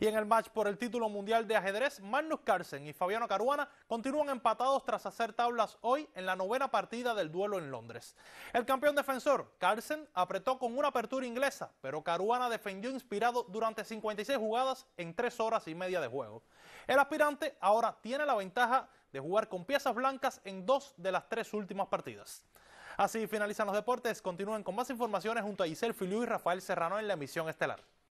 Y en el match por el título mundial de ajedrez, Magnus Carlsen y Fabiano Caruana continúan empatados tras hacer tablas hoy en la novena partida del duelo en Londres. El campeón defensor, Carlsen, apretó con una apertura inglesa, pero Caruana defendió inspirado durante 56 jugadas en 3 horas y media de juego. El aspirante ahora tiene la ventaja de jugar con piezas blancas en dos de las tres últimas partidas. Así finalizan los deportes. Continúen con más informaciones junto a Isel Filiu y Rafael Serrano en la emisión estelar.